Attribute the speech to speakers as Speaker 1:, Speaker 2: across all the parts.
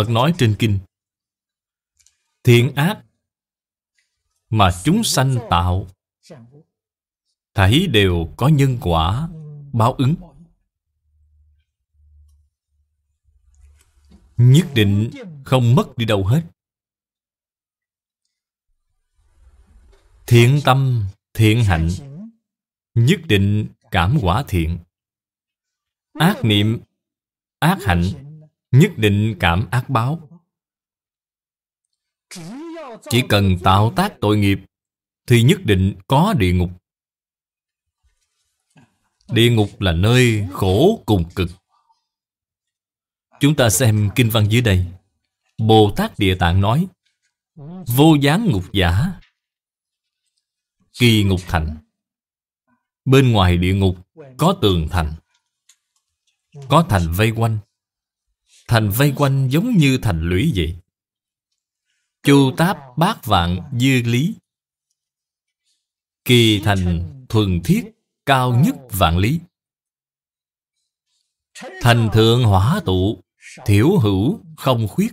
Speaker 1: Phật nói trên kinh Thiện ác Mà chúng sanh tạo Thấy đều có nhân quả Báo ứng Nhất định không mất đi đâu hết Thiện tâm, thiện hạnh Nhất định cảm quả thiện Ác niệm, ác hạnh nhất định cảm ác báo chỉ cần tạo tác tội nghiệp thì nhất định có địa ngục địa ngục là nơi khổ cùng cực chúng ta xem kinh văn dưới đây bồ tát địa tạng nói vô gián ngục giả kỳ ngục thành bên ngoài địa ngục có tường thành có thành vây quanh thành vây quanh giống như thành lũy vậy. Chu táp bát vạn dư lý Kỳ thành thuần thiết cao nhất vạn lý Thành thượng hỏa tụ Thiểu hữu không khuyết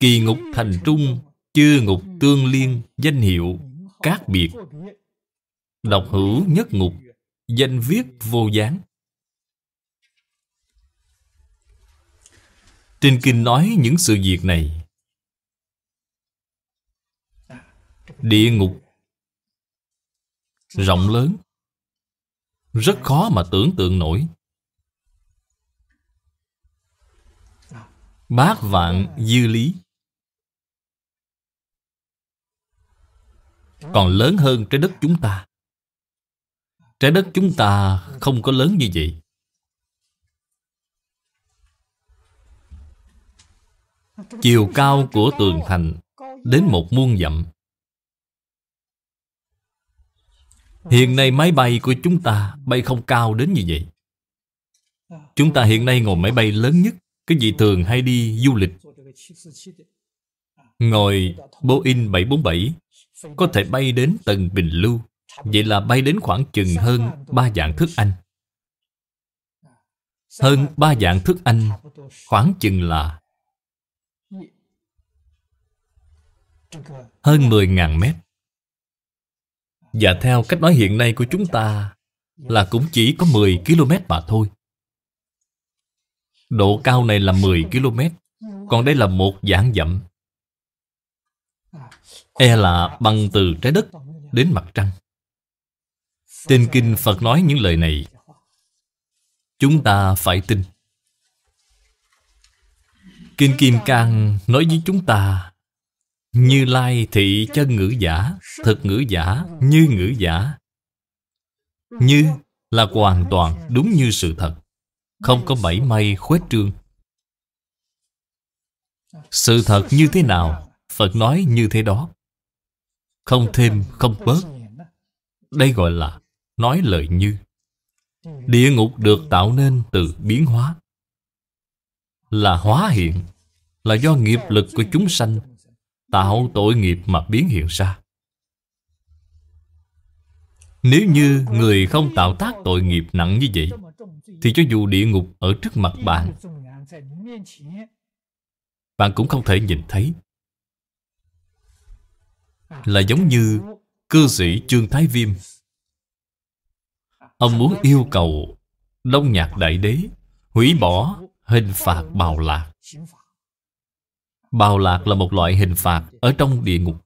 Speaker 1: Kỳ ngục thành trung Chư ngục tương liên Danh hiệu các biệt Độc hữu nhất ngục Danh viết vô gián Trên kinh nói những sự việc này Địa ngục Rộng lớn Rất khó mà tưởng tượng nổi Bát vạn dư lý Còn lớn hơn trái đất chúng ta Trái đất chúng ta không có lớn như vậy
Speaker 2: Chiều cao
Speaker 1: của tường thành đến một muôn dặm Hiện nay máy bay của chúng ta bay không cao đến như vậy Chúng ta hiện nay ngồi máy bay lớn nhất Cái gì thường hay đi du lịch Ngồi Boeing 747 Có thể bay đến tầng Bình Lưu Vậy là bay đến khoảng chừng hơn ba dạng thức Anh Hơn ba dạng thức Anh Khoảng chừng là hơn 10.000 mét. Và theo cách nói hiện nay của chúng ta là cũng chỉ có 10 km mà thôi. Độ cao này là 10 km, còn đây là một dạng dặm. E là băng từ trái đất đến mặt trăng. Trên kinh Phật nói những lời này, chúng ta phải tin. Kinh Kim Cang nói với chúng ta như Lai thị chân ngữ giả Thực ngữ giả Như ngữ giả Như là hoàn toàn đúng như sự thật Không có bảy may khuếch trương Sự thật như thế nào Phật nói như thế đó Không thêm không bớt Đây gọi là nói lời như Địa ngục được tạo nên từ biến hóa Là hóa hiện Là do nghiệp lực của chúng sanh tạo tội nghiệp mà biến hiện ra. Nếu như người không tạo tác tội nghiệp nặng như vậy Thì cho dù địa ngục ở trước mặt bạn Bạn cũng không thể nhìn thấy Là giống như cư sĩ Trương Thái Viêm Ông muốn yêu cầu Đông Nhạc Đại Đế Hủy bỏ hình phạt bào lạc Bào lạc là một loại hình phạt ở trong địa ngục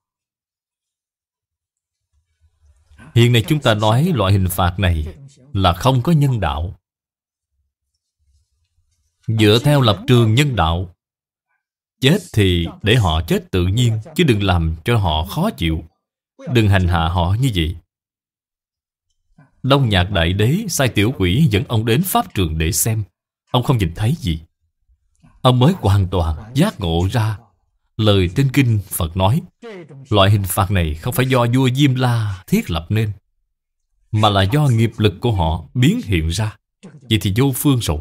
Speaker 1: Hiện nay chúng ta nói loại hình phạt này là không có nhân đạo Dựa theo lập trường nhân đạo Chết thì để họ chết tự nhiên Chứ đừng làm cho họ khó chịu Đừng hành hạ họ như vậy Đông nhạc đại đế sai tiểu quỷ dẫn ông đến pháp trường để xem Ông không nhìn thấy gì Ông mới hoàn toàn giác ngộ ra lời trên kinh Phật nói Loại hình phạt này không phải do vua Diêm La thiết lập nên Mà là do nghiệp lực của họ biến hiện ra Vậy thì vô phương rồi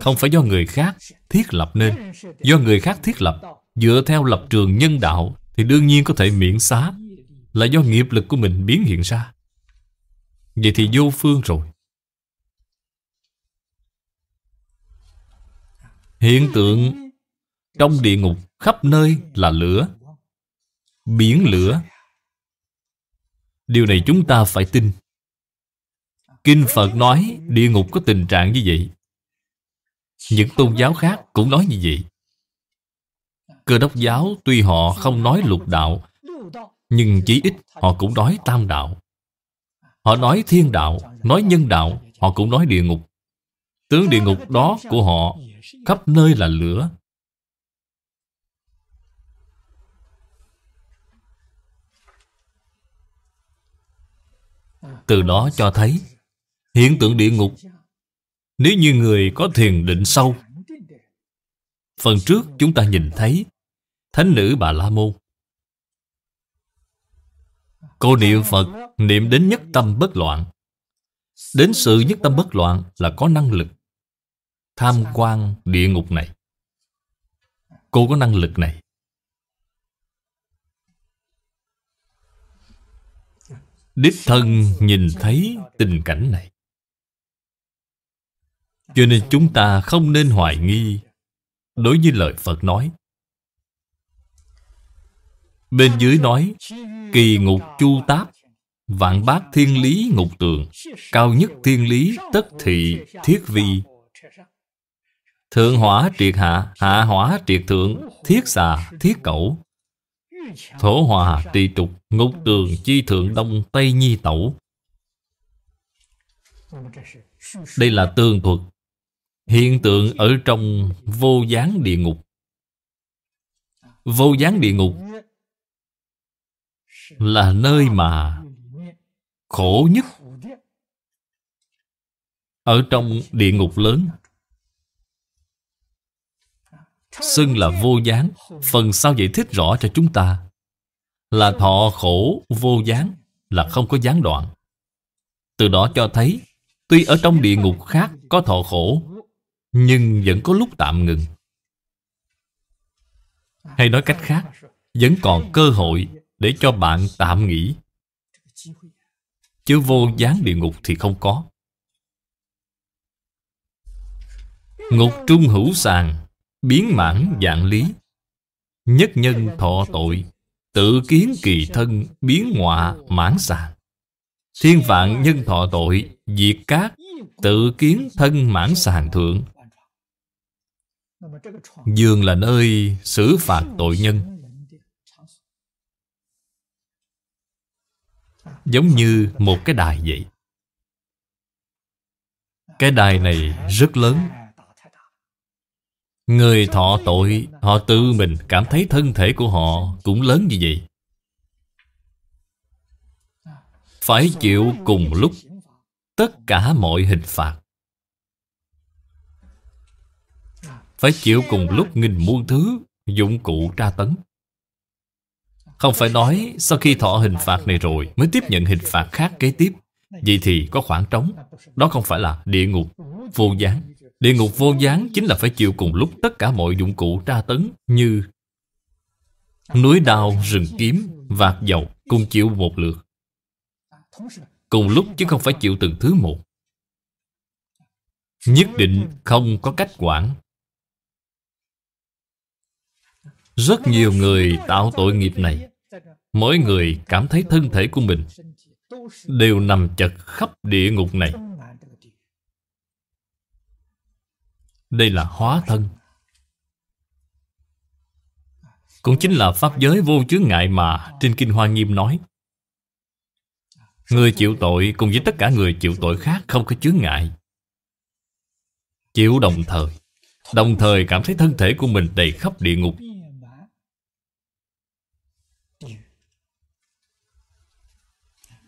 Speaker 1: Không phải do người khác thiết lập nên Do người khác thiết lập Dựa theo lập trường nhân đạo Thì đương nhiên có thể miễn xá Là do nghiệp lực của mình biến hiện ra Vậy thì vô phương rồi Hiện tượng trong địa ngục khắp nơi là lửa Biển lửa Điều này chúng ta phải tin Kinh Phật nói địa ngục có tình trạng như vậy Những tôn giáo khác cũng nói như vậy Cơ đốc giáo tuy họ không nói lục đạo Nhưng chí ít họ cũng nói tam đạo Họ nói thiên đạo, nói nhân đạo Họ cũng nói địa ngục Tướng địa ngục đó của họ khắp nơi là lửa. Từ đó cho thấy hiện tượng địa ngục nếu như người có thiền định sâu Phần trước chúng ta nhìn thấy Thánh nữ Bà La Môn Cô niệm Phật niệm đến nhất tâm bất loạn Đến sự nhất tâm bất loạn là có năng lực tham quan địa ngục này Cô có năng lực này Đích thân nhìn thấy tình cảnh này Cho nên chúng ta không nên hoài nghi Đối với lời Phật nói Bên dưới nói Kỳ ngục chu táp Vạn bát thiên lý ngục tường Cao nhất thiên lý tất thị thiết vi Thượng hỏa triệt hạ, hạ hỏa triệt thượng, thiết xà, thiết cẩu. Thổ hòa trì trục, ngục tường chi thượng đông tây nhi tẩu. Đây là tường thuật Hiện tượng ở trong vô gián địa ngục Vô gián địa ngục Là nơi mà khổ nhất Ở trong địa ngục lớn Xưng là vô gián Phần sau giải thích rõ cho chúng ta Là thọ khổ vô gián Là không có gián đoạn Từ đó cho thấy Tuy ở trong địa ngục khác có thọ khổ Nhưng vẫn có lúc tạm ngừng Hay nói cách khác Vẫn còn cơ hội để cho bạn tạm nghỉ Chứ vô gián địa ngục thì không có Ngục trung hữu sàng biến mãn dạng lý nhất nhân thọ tội tự kiến kỳ thân biến ngọa mãn sàng thiên vạn nhân thọ tội diệt cát tự kiến thân mãn sàng thượng giường là nơi xử phạt tội nhân giống như một cái đài vậy cái đài này rất lớn Người thọ tội Họ tự mình cảm thấy thân thể của họ Cũng lớn như vậy Phải chịu cùng lúc Tất cả mọi hình phạt Phải chịu cùng lúc nghìn muôn thứ Dụng cụ tra tấn Không phải nói Sau khi thọ hình phạt này rồi Mới tiếp nhận hình phạt khác kế tiếp Vậy thì có khoảng trống Đó không phải là địa ngục Vô gián Địa ngục vô gián chính là phải chịu cùng lúc tất cả mọi dụng cụ tra tấn như núi đao, rừng kiếm, vạt dầu cùng chịu một lượt. Cùng lúc chứ không phải chịu từng thứ một. Nhất định không có cách quản. Rất nhiều người tạo tội nghiệp này Mỗi người cảm thấy thân thể của mình Đều nằm chật khắp địa ngục này Đây là hóa thân Cũng chính là pháp giới vô chướng ngại mà Trên Kinh Hoa Nghiêm nói Người chịu tội cùng với tất cả người chịu tội khác không có chướng ngại Chịu đồng thời Đồng thời cảm thấy thân thể của mình đầy khắp địa ngục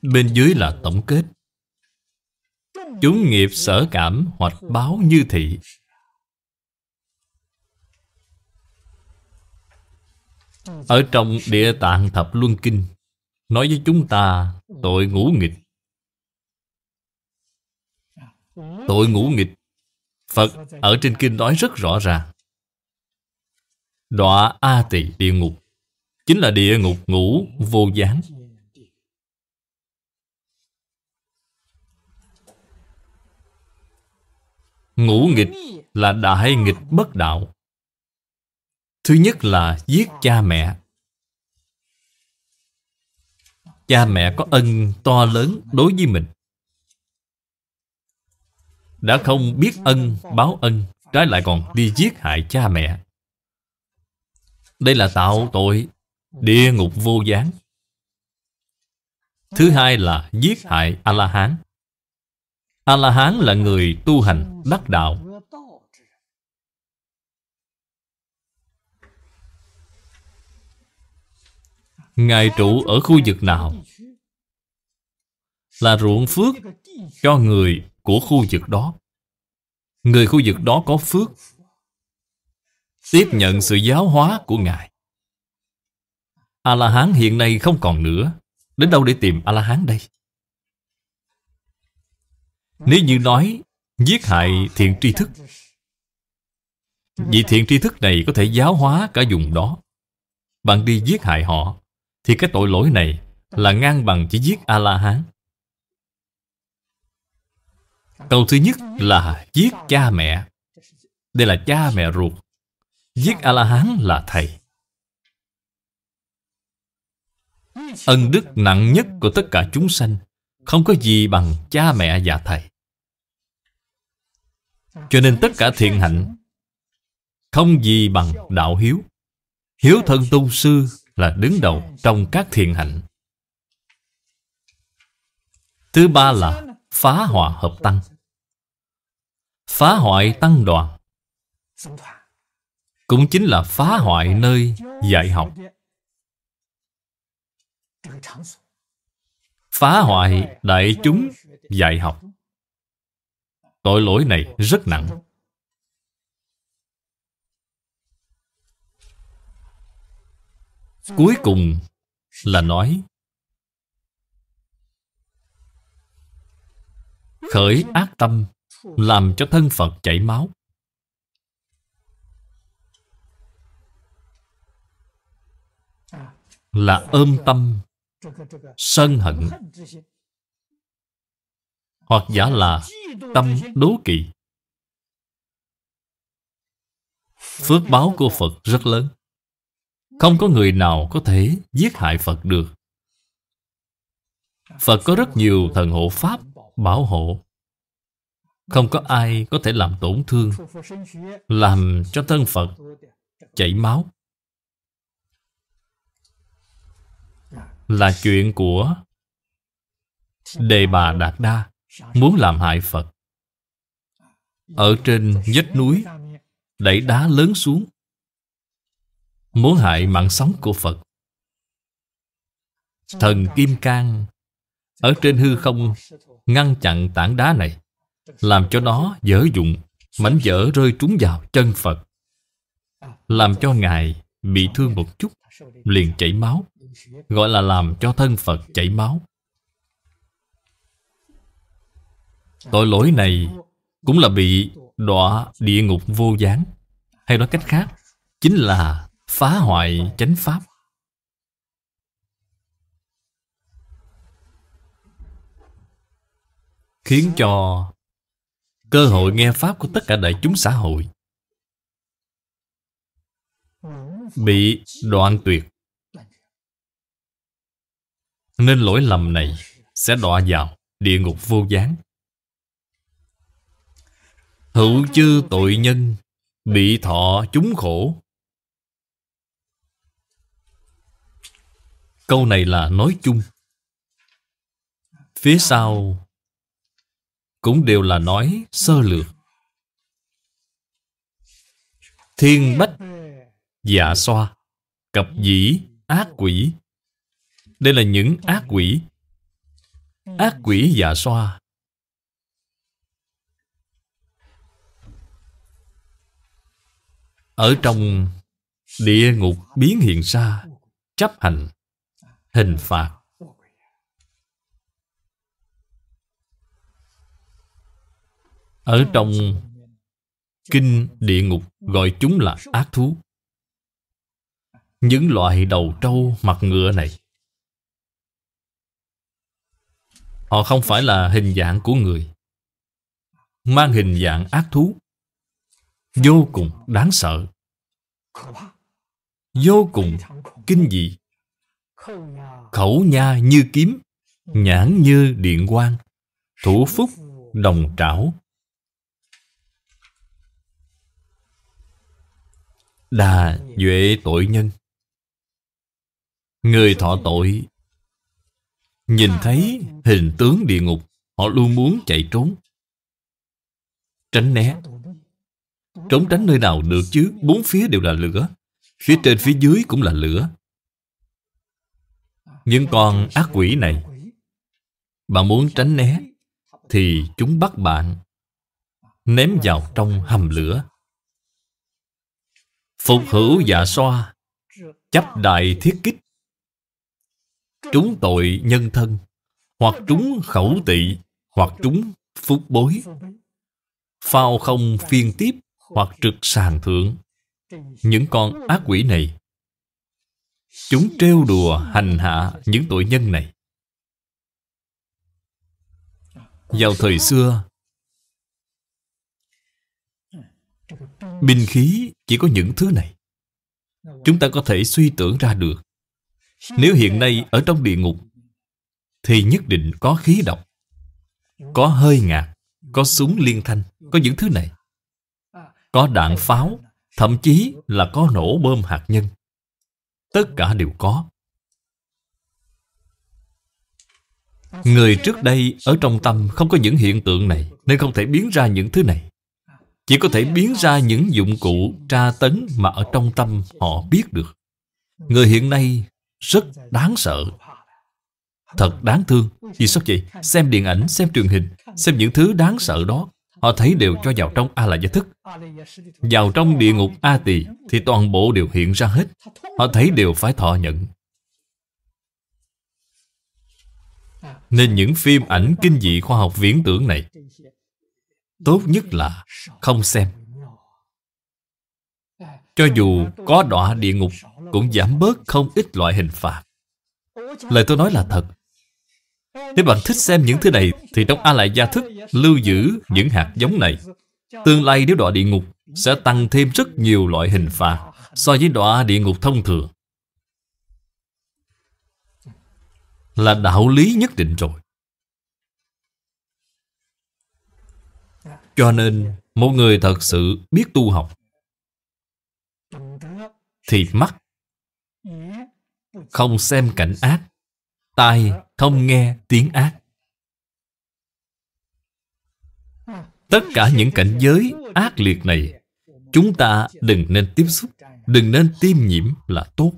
Speaker 1: Bên dưới là tổng kết Chúng nghiệp sở cảm hoặc báo như thị Ở trong Địa Tạng Thập Luân Kinh Nói với chúng ta tội ngũ nghịch Tội ngũ nghịch Phật ở trên kinh nói rất rõ ràng Đọa A Tỳ địa ngục Chính là địa ngục ngũ vô gián Ngũ nghịch là đại nghịch bất đạo Thứ nhất là giết cha mẹ. Cha mẹ có ân to lớn đối với mình. Đã không biết ân, báo ân, trái lại còn đi giết hại cha mẹ. Đây là tạo tội, địa ngục vô gián. Thứ hai là giết hại A-la-hán. A-la-hán là người tu hành đắc đạo, Ngài trụ ở khu vực nào Là ruộng phước cho người của khu vực đó Người khu vực đó có phước Tiếp nhận sự giáo hóa của Ngài A-la-hán hiện nay không còn nữa Đến đâu để tìm A-la-hán đây Nếu như nói Giết hại thiện tri thức Vì thiện tri thức này có thể giáo hóa cả vùng đó Bạn đi giết hại họ thì cái tội lỗi này là ngang bằng chỉ giết A-la-hán. Câu thứ nhất là giết cha mẹ. Đây là cha mẹ ruột. Giết A-la-hán là thầy. Ân đức nặng nhất của tất cả chúng sanh không có gì bằng cha mẹ và thầy. Cho nên tất cả thiện hạnh không gì bằng đạo hiếu. Hiếu thân tôn sư là đứng đầu trong các thiện hạnh. Thứ ba là phá hòa hợp tăng. Phá hoại tăng đoàn cũng chính là phá hoại nơi dạy học. Phá hoại đại chúng dạy học. Tội lỗi này rất nặng. Cuối cùng là nói Khởi ác tâm Làm cho thân Phật chảy máu
Speaker 3: Là ôm tâm
Speaker 1: Sân hận Hoặc giả là Tâm đố kỵ Phước báo của Phật rất lớn không có người nào có thể giết hại Phật được Phật có rất nhiều thần hộ Pháp bảo hộ Không có ai có thể làm tổn thương Làm cho thân Phật chảy máu Là chuyện của Đề bà Đạt Đa Muốn làm hại Phật Ở trên vách núi Đẩy đá lớn xuống muốn hại mạng sống của Phật. Thần Kim Cang ở trên hư không ngăn chặn tảng đá này, làm cho nó dở dụng, mảnh vỡ rơi trúng vào chân Phật. Làm cho Ngài bị thương một chút, liền chảy máu, gọi là làm cho thân Phật chảy máu. Tội lỗi này cũng là bị đọa địa ngục vô gián. Hay nói cách khác, chính là phá hoại chánh pháp khiến cho cơ hội nghe pháp của tất cả đại chúng xã hội bị đoạn tuyệt nên lỗi lầm này sẽ đọa vào địa ngục vô gián hữu chư tội nhân bị thọ chúng khổ câu này là nói chung phía sau cũng đều là nói sơ lược thiên bách dạ xoa cặp dĩ ác quỷ đây là những ác quỷ ác quỷ dạ xoa ở trong địa ngục biến hiện ra chấp hành hình phạt. Ở trong kinh địa ngục gọi chúng là ác thú. Những loại đầu trâu mặt ngựa này Họ không phải là hình dạng của người Mang hình dạng ác thú Vô cùng đáng sợ Vô cùng kinh dị khẩu nha như kiếm nhãn như điện quang thủ phúc đồng trảo đà duệ tội nhân người thọ tội nhìn thấy hình tướng địa ngục họ luôn muốn chạy trốn tránh né trốn tránh nơi nào được chứ bốn phía đều là lửa phía trên phía dưới cũng là lửa nhưng con ác quỷ này Bạn muốn tránh né Thì chúng bắt bạn Ném vào trong hầm lửa Phục hữu dạ xoa Chấp đại thiết kích Trúng tội nhân thân Hoặc trúng khẩu tỵ Hoặc trúng phúc bối Phao không phiên tiếp Hoặc trực sàn thượng Những con ác quỷ này Chúng trêu đùa hành hạ những tội nhân này Vào thời xưa
Speaker 3: Binh khí
Speaker 1: chỉ có những thứ này Chúng ta có thể suy tưởng ra được Nếu hiện nay ở trong địa ngục Thì nhất định có khí độc Có hơi ngạt Có súng liên thanh Có những thứ này Có đạn pháo Thậm chí là có nổ bơm hạt nhân Tất cả đều có Người trước đây ở trong tâm không có những hiện tượng này Nên không thể biến ra những thứ này Chỉ có thể biến ra những dụng cụ tra tấn mà ở trong tâm họ biết được Người hiện nay rất đáng sợ Thật đáng thương Vì sao vậy? Xem điện ảnh, xem truyền hình Xem những thứ đáng sợ đó Họ thấy đều cho vào trong A la gia thức Vào trong địa ngục A tỳ Thì toàn bộ đều hiện ra hết Họ thấy đều phải thọ nhận Nên những phim ảnh kinh dị khoa học viễn tưởng này Tốt nhất là không xem Cho dù có đọa địa ngục Cũng giảm bớt không ít loại hình phạt Lời tôi nói là thật nếu bạn thích xem những thứ này Thì trong A Lại Gia Thức lưu giữ những hạt giống này Tương lai nếu đọa địa ngục Sẽ tăng thêm rất nhiều loại hình phạt So với đọa địa ngục thông thường Là đạo lý nhất định rồi Cho nên Một người thật sự biết tu học Thì mắt Không xem cảnh ác tai không nghe tiếng ác tất cả những cảnh giới ác liệt này chúng ta đừng nên tiếp xúc đừng nên tiêm nhiễm là tốt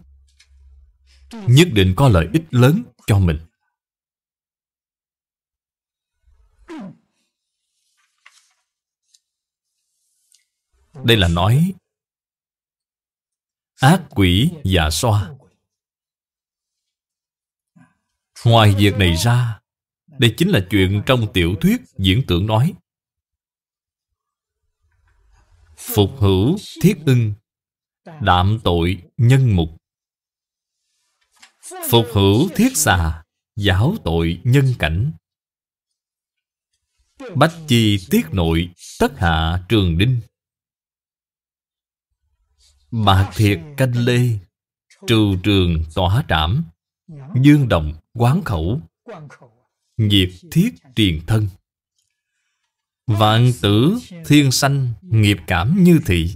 Speaker 1: nhất định có lợi ích lớn cho mình đây là nói ác quỷ và xoa Ngoài việc này ra Đây chính là chuyện trong tiểu thuyết diễn tưởng nói Phục hữu thiết ưng Đạm tội nhân mục Phục hữu thiết xà Giáo tội nhân cảnh Bách chi tiết nội Tất hạ trường đinh Bạc thiệt canh lê Trừ trường tỏa trảm Dương đồng quán khẩu à? Nghiệp thiết truyền thân Vạn tử thiên sanh Nghiệp cảm như thị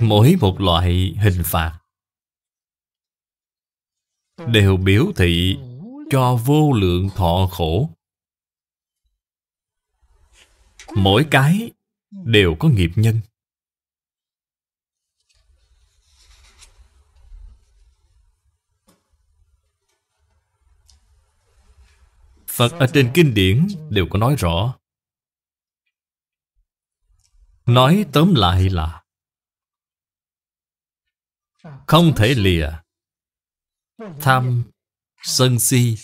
Speaker 1: Mỗi một loại hình phạt Đều biểu thị cho vô lượng thọ khổ Mỗi cái đều có nghiệp nhân Phật ở trên kinh điển đều có nói rõ Nói tóm lại là Không thể lìa Tham Sân si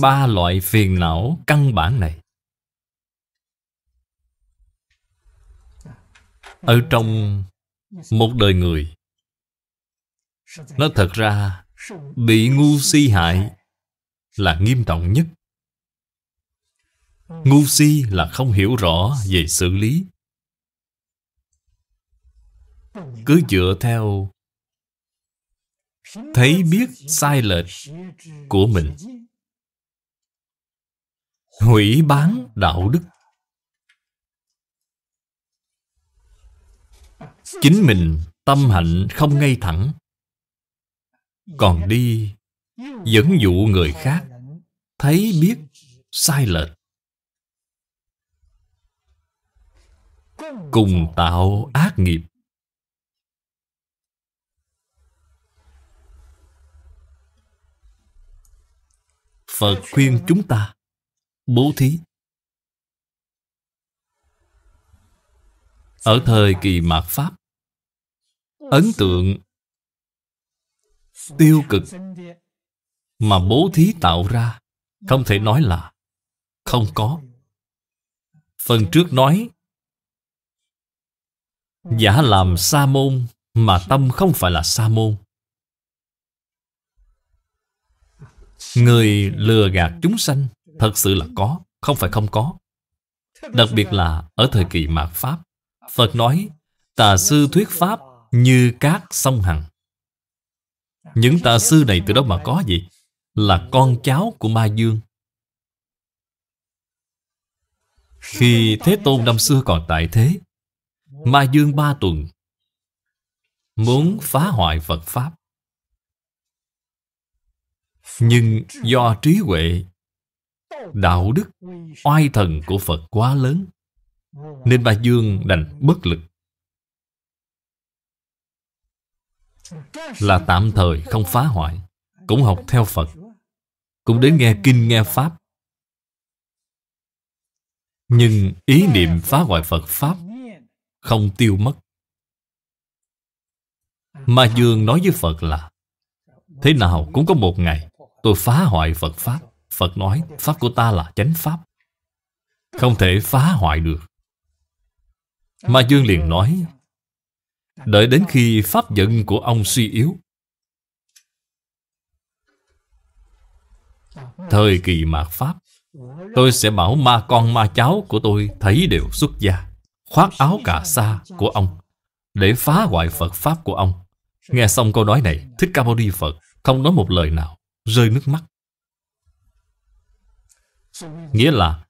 Speaker 1: Ba loại phiền não căn bản này Ở trong một đời người
Speaker 3: Nó thật ra
Speaker 1: Bị ngu si hại là nghiêm trọng nhất. Ngu si là không hiểu rõ về xử lý. Cứ dựa theo
Speaker 3: thấy biết sai lệch của mình
Speaker 1: hủy bán đạo đức chính mình tâm hạnh không ngay thẳng còn đi dẫn dụ người khác thấy biết sai lệch cùng tạo ác nghiệp phật khuyên chúng ta bố thí ở thời kỳ mạt pháp ấn tượng tiêu cực mà bố thí tạo ra không thể nói là không có phần trước nói giả làm sa môn mà tâm không phải là sa môn người lừa gạt chúng sanh thật sự là có không phải không có đặc biệt là ở thời kỳ mạt pháp phật nói tà sư thuyết pháp như cát sông hằng những tà sư này từ đâu mà có gì là con cháu của Ma Dương. Khi Thế Tôn năm xưa còn tại thế, Ma Dương ba tuần muốn phá hoại Phật Pháp. Nhưng do trí huệ, đạo đức, oai thần của Phật quá lớn, nên Ma Dương đành bất lực. Là tạm thời không phá hoại, cũng học theo Phật cũng đến nghe kinh nghe pháp nhưng ý niệm phá hoại phật pháp không tiêu mất ma dương nói với phật là thế nào cũng có một ngày tôi phá hoại phật pháp phật nói pháp của ta là chánh pháp không thể phá hoại được ma dương liền nói đợi đến khi pháp giận của ông suy yếu Thời kỳ mạt Pháp Tôi sẽ bảo ma con ma cháu của tôi Thấy đều xuất gia Khoác áo cà sa của ông Để phá hoại Phật Pháp của ông Nghe xong câu nói này Thích Ca Mâu Ni Phật không nói một lời nào Rơi nước mắt Nghĩa là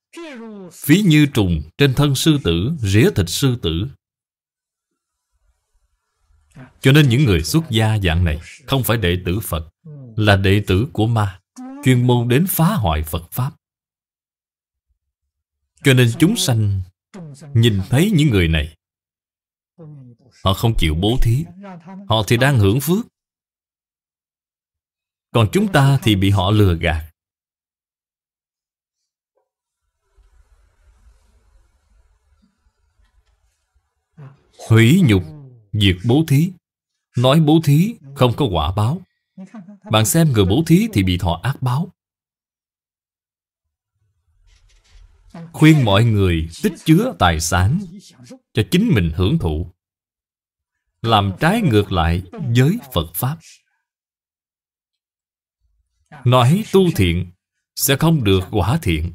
Speaker 1: Phí như trùng trên thân sư tử Rỉa thịt sư tử Cho nên những người xuất gia dạng này Không phải đệ tử Phật Là đệ tử của ma chuyên môn đến phá hoại Phật Pháp. Cho nên chúng sanh nhìn thấy những người này, họ không chịu bố thí, họ thì đang hưởng phước. Còn chúng ta thì bị họ lừa gạt. Hủy nhục, diệt bố thí, nói bố thí không có quả báo. Bạn xem người bố thí thì bị thọ ác báo Khuyên mọi người tích chứa tài sản Cho chính mình hưởng thụ Làm trái ngược lại với Phật Pháp Nói tu thiện Sẽ không được quả thiện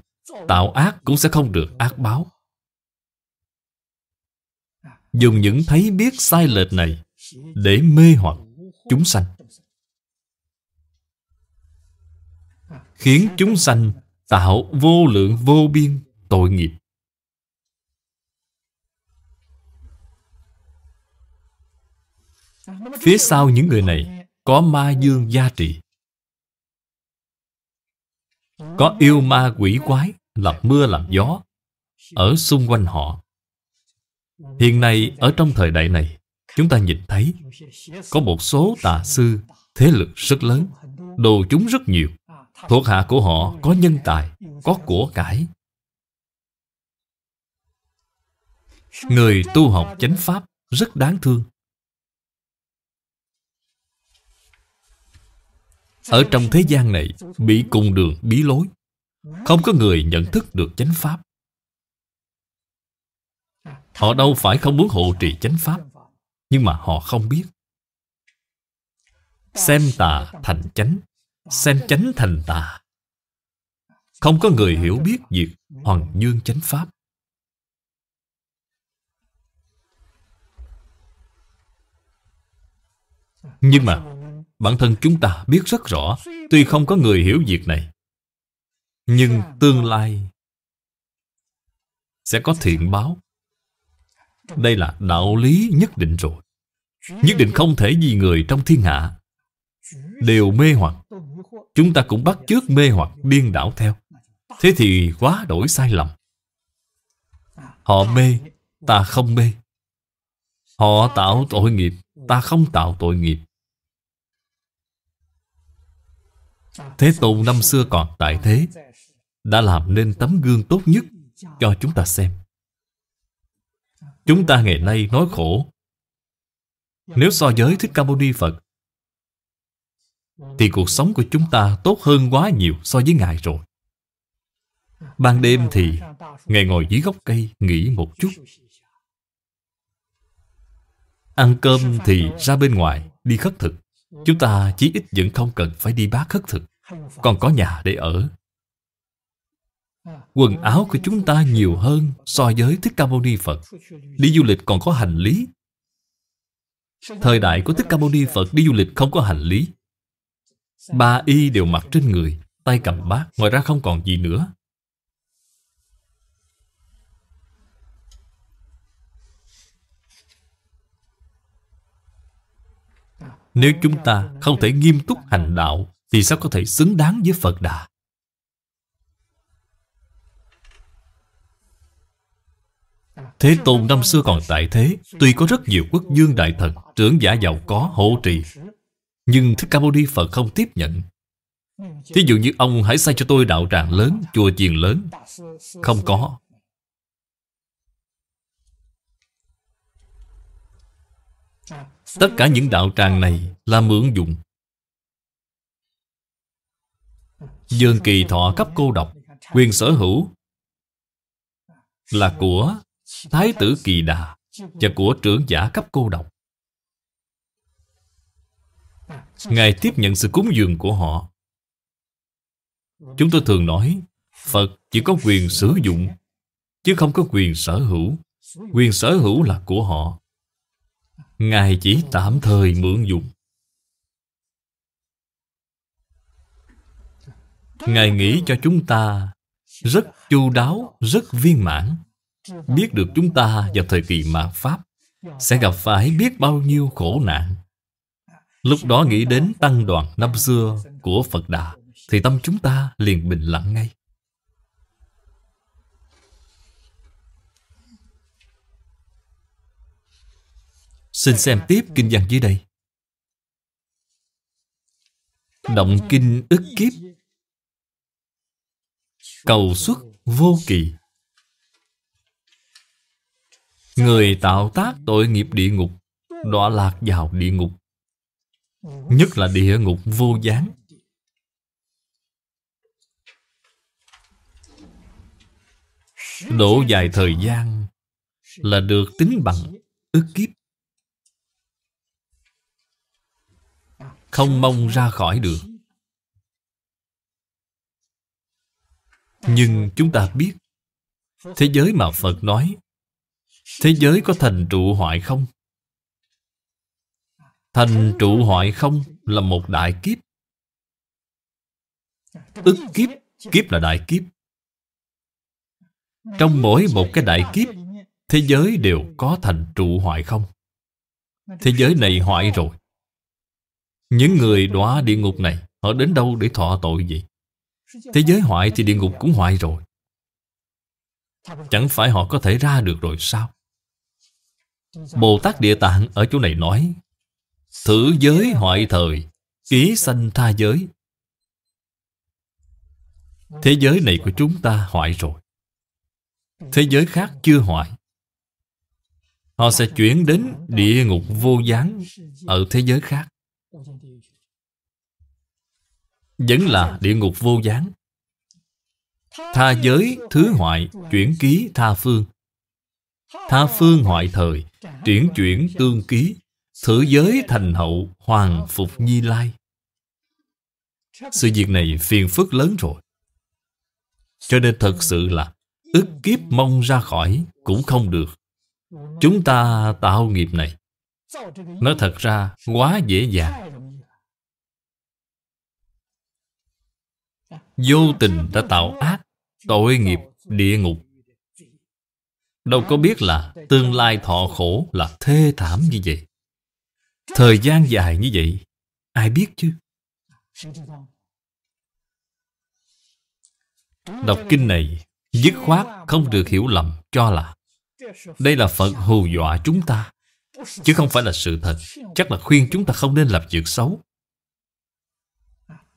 Speaker 1: Tạo ác cũng sẽ không được ác báo Dùng những thấy biết sai lệch này Để mê hoặc chúng sanh khiến chúng sanh tạo vô lượng vô biên tội nghiệp. Phía sau những người này có ma dương gia trị. Có yêu ma quỷ quái lập mưa làm gió ở xung quanh họ. Hiện nay ở trong thời đại này, chúng ta nhìn thấy có một số tà sư thế lực rất lớn, đồ chúng rất nhiều. Thuộc hạ của họ có nhân tài Có của cải Người tu học chánh pháp rất đáng thương Ở trong thế gian này Bị cùng đường bí lối Không có người nhận thức được chánh pháp Họ đâu phải không muốn hộ trì chánh pháp Nhưng mà họ không biết Xem tà thành chánh Xem chánh thành tà Không có người hiểu biết việc Hoàng Dương chánh pháp Nhưng mà Bản thân chúng ta biết rất rõ Tuy không có người hiểu việc này Nhưng tương lai Sẽ có thiện báo Đây là đạo lý nhất định rồi
Speaker 3: Nhất định không
Speaker 1: thể vì người trong thiên hạ đều mê hoặc chúng ta cũng bắt chước mê hoặc điên đảo theo thế thì quá đổi sai lầm họ mê ta không mê họ tạo tội nghiệp ta không tạo tội nghiệp
Speaker 3: thế tôn năm
Speaker 1: xưa còn tại thế đã làm nên tấm gương tốt nhất cho chúng ta xem chúng ta ngày nay nói khổ nếu so với thích ca mâu ni phật thì cuộc sống của chúng ta tốt hơn quá nhiều so với Ngài rồi. Ban đêm thì Ngài ngồi dưới gốc cây nghỉ một chút. Ăn cơm thì ra bên ngoài đi khất thực. Chúng ta chí ít vẫn không cần phải đi bát khất thực. Còn có nhà để ở. Quần áo của chúng ta nhiều hơn so với Thích Ca Mâu Ni Phật. Đi du lịch còn có hành lý.
Speaker 3: Thời đại của Thích
Speaker 1: Ca Mâu Ni Phật đi du lịch không có hành lý. Ba y đều mặc trên người Tay cầm bát Ngoài ra không còn gì nữa Nếu chúng ta không thể nghiêm túc hành đạo Thì sao có thể xứng đáng với Phật Đà Thế Tôn năm xưa còn tại thế Tuy có rất nhiều quốc dương đại thần Trưởng giả giàu có hộ trì nhưng Thích Ca Mâu Ni Phật không tiếp nhận Thí dụ như ông hãy xây cho tôi đạo tràng lớn, chùa chiền lớn Không có Tất cả những đạo tràng này là mượn dụng Dương kỳ thọ cấp cô độc Quyền sở hữu Là của Thái tử kỳ đà Và của trưởng giả cấp cô độc Ngài tiếp nhận sự cúng dường của họ. Chúng tôi thường nói, Phật chỉ có quyền sử dụng, chứ không có quyền sở hữu. Quyền sở hữu là của họ. Ngài chỉ tạm thời mượn dụng. Ngài nghĩ cho chúng ta rất chu đáo, rất viên mãn. Biết được chúng ta vào thời kỳ mạt Pháp sẽ gặp phải biết bao nhiêu khổ nạn. Lúc đó nghĩ đến tăng đoàn năm xưa của Phật Đà Thì tâm chúng ta liền bình lặng ngay Xin xem tiếp kinh văn dưới đây Động kinh ức kiếp Cầu xuất vô kỳ Người tạo tác tội nghiệp địa ngục Đọa lạc vào địa ngục Nhất là địa ngục vô gián Đổ dài thời gian Là được tính bằng ức kiếp Không mong ra khỏi được Nhưng chúng ta biết Thế giới mà Phật nói Thế giới có thành trụ hoại không? Thành trụ hoại không là một đại kiếp. Ức kiếp, kiếp là đại kiếp. Trong mỗi một cái đại kiếp, thế giới đều có thành trụ hoại không. Thế giới này hoại rồi. Những người đọa địa ngục này, họ đến đâu để thọ tội gì Thế giới hoại thì địa ngục cũng hoại rồi. Chẳng phải họ có thể ra được rồi sao? Bồ Tát Địa Tạng ở chỗ này nói Thử giới hoại thời Ký sanh tha giới Thế giới này của chúng ta hoại rồi Thế giới khác chưa hoại Họ sẽ chuyển đến địa ngục vô gián Ở thế giới khác Vẫn là địa ngục vô gián Tha giới thứ hoại Chuyển ký tha phương Tha phương hoại thời Chuyển chuyển tương ký Thử giới thành hậu hoàng phục nhi lai Sự việc này phiền phức lớn rồi Cho nên thật sự là ức kiếp mong ra khỏi cũng không được Chúng ta tạo nghiệp này Nó thật ra quá dễ dàng Vô tình đã tạo ác Tội nghiệp địa ngục Đâu có biết là tương lai thọ khổ là thê thảm như vậy Thời gian dài như vậy, ai biết chứ? Đọc kinh này, dứt khoát không được hiểu lầm cho là
Speaker 3: đây là Phật hù
Speaker 1: dọa chúng ta, chứ không phải là sự thật. Chắc là khuyên chúng ta không nên làm việc xấu.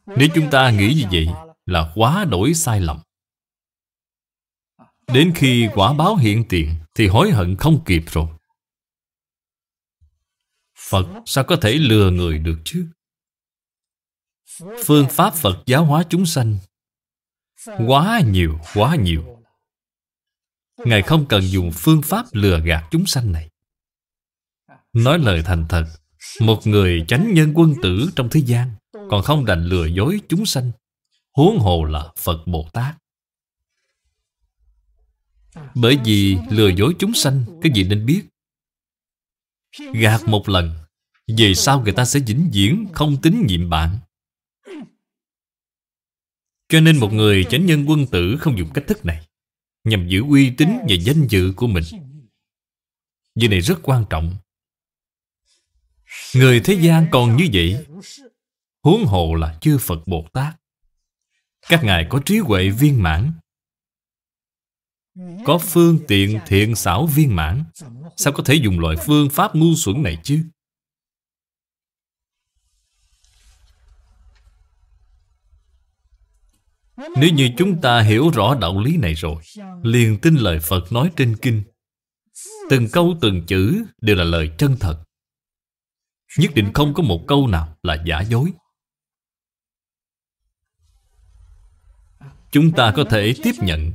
Speaker 1: Nếu chúng ta nghĩ như vậy là quá đổi sai lầm. Đến khi quả báo hiện tiền thì hối hận không kịp rồi. Phật sao có thể lừa người được chứ? Phương pháp Phật giáo hóa chúng sanh Quá nhiều, quá nhiều Ngài không cần dùng phương pháp lừa gạt chúng sanh này Nói lời thành thật Một người tránh nhân quân tử trong thế gian Còn không đành lừa dối chúng sanh Huống hồ là Phật Bồ Tát Bởi vì lừa dối chúng sanh Cái gì nên biết Gạt một lần Về sau người ta sẽ vĩnh viễn không tín nhiệm bạn Cho nên một người chánh nhân quân tử không dùng cách thức này Nhằm giữ uy tín và danh dự của mình Vì này rất quan trọng Người thế gian còn như vậy Huống hồ là chư Phật Bồ Tát Các ngài có trí huệ viên mãn có phương tiện thiện xảo viên mãn Sao có thể dùng loại phương pháp ngu xuẩn này chứ Nếu như chúng ta hiểu rõ đạo lý này rồi Liền tin lời Phật nói trên kinh Từng câu từng chữ đều là lời chân thật Nhất định không có một câu nào là giả dối Chúng ta có thể tiếp nhận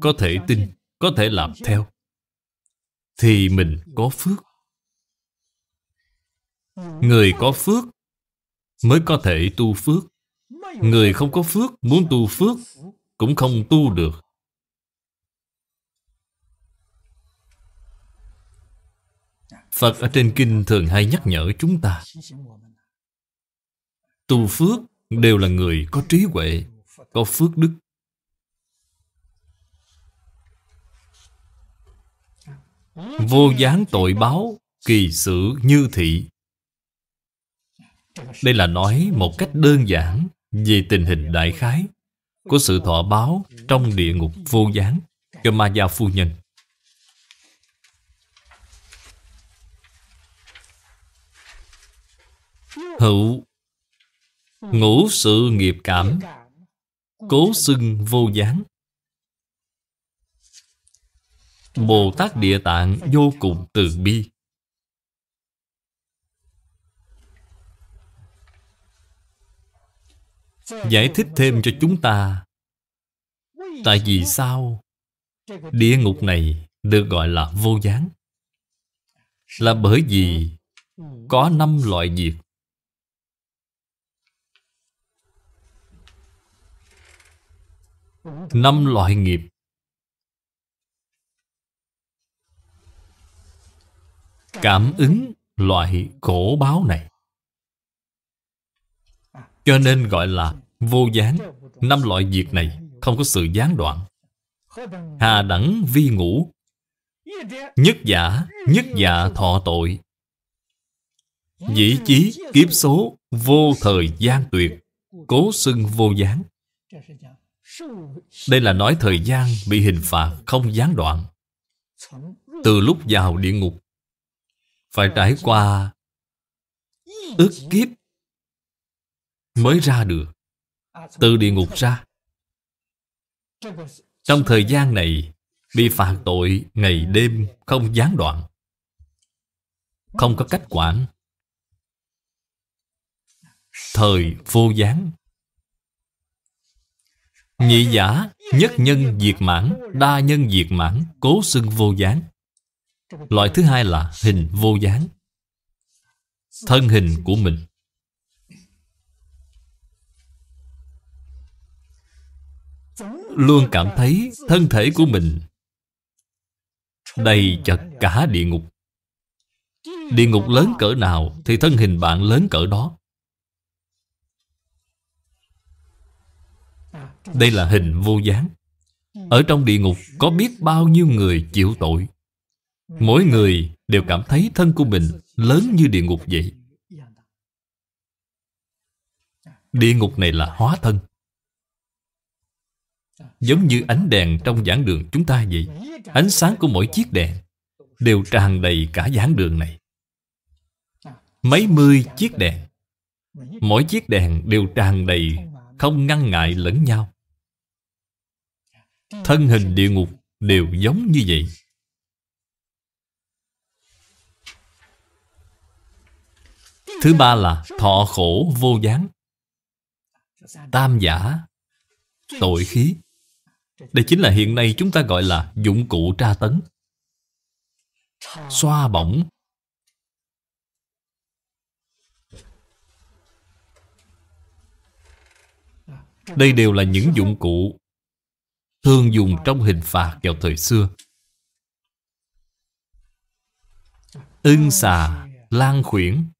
Speaker 1: có thể tin có thể làm theo thì mình có phước người có phước mới có thể tu phước người không có phước muốn tu phước cũng không tu được phật ở trên kinh thường hay nhắc nhở chúng ta tu phước đều là người có trí huệ có phước đức Vô gián tội báo Kỳ sử như thị Đây là nói một cách đơn giản Về tình hình đại khái Của sự thọ báo Trong địa ngục vô gián Cho ma gia phu nhân Hữu Ngũ sự nghiệp cảm Cố xưng vô gián Bồ Tát Địa Tạng vô cùng từ bi.
Speaker 3: Giải thích thêm
Speaker 1: cho chúng ta Tại vì sao Địa ngục này được gọi là vô gián Là bởi vì Có năm loại việc năm loại nghiệp cảm ứng loại khổ báo này cho nên gọi là vô gián năm loại diệt này không có sự gián đoạn hà đẳng vi ngũ nhất giả nhất giả thọ tội dĩ chí kiếp số vô thời gian tuyệt cố xưng vô gián đây là nói thời gian bị hình phạt không gián đoạn từ lúc vào địa ngục phải ờ, trải qua
Speaker 3: ừ, ức kiếp
Speaker 1: mới ra được à, từ địa ngục ra trong thời gian này bị phạt tội ngày ừ. đêm không gián đoạn không có cách quản thời vô gián nhị giả nhất nhân diệt mãn đa nhân diệt mãn cố xưng vô gián Loại thứ hai là hình vô dáng Thân hình của mình Luôn cảm thấy thân thể của mình Đầy chật cả địa ngục Địa ngục lớn cỡ nào Thì thân hình bạn lớn cỡ đó Đây là hình vô dáng Ở trong địa ngục có biết bao nhiêu người chịu tội Mỗi người đều cảm thấy thân của mình lớn như địa ngục vậy Địa ngục này là hóa thân Giống như ánh đèn trong giảng đường chúng ta vậy Ánh sáng của mỗi chiếc đèn Đều tràn đầy cả giảng đường này Mấy mươi chiếc đèn Mỗi chiếc đèn đều tràn đầy Không ngăn ngại lẫn nhau Thân hình địa ngục đều giống như vậy Thứ ba là thọ khổ vô gián Tam giả Tội khí Đây chính là hiện nay chúng ta gọi là dụng cụ tra tấn Xoa bỏng Đây đều là những dụng cụ Thường dùng trong hình phạt vào thời xưa Ưng xà, lan khuyển